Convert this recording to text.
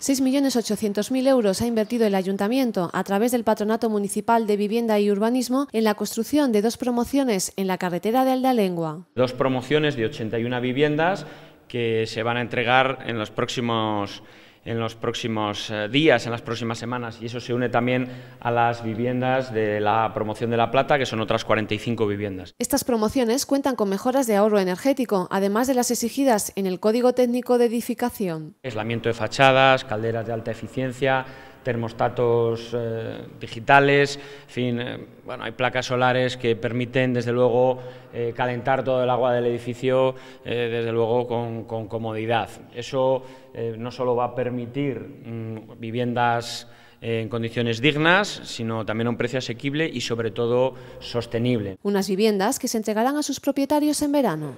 6.800.000 euros ha invertido el Ayuntamiento, a través del Patronato Municipal de Vivienda y Urbanismo, en la construcción de dos promociones en la carretera de Lengua. Dos promociones de 81 viviendas que se van a entregar en los próximos en los próximos eh, días, en las próximas semanas. Y eso se une también a las viviendas de la promoción de La Plata, que son otras 45 viviendas. Estas promociones cuentan con mejoras de ahorro energético, además de las exigidas en el Código Técnico de Edificación. Aislamiento de fachadas, calderas de alta eficiencia, termostatos eh, digitales, fin, eh, bueno, hay placas solares que permiten desde luego eh, calentar todo el agua del edificio desde luego con, comodidad. Eso no solo va a permitir mm, viviendas en condiciones dignas, sino también a un precio asequible y sobre todo sostenible. Unas viviendas que se entregarán a sus propietarios en verano.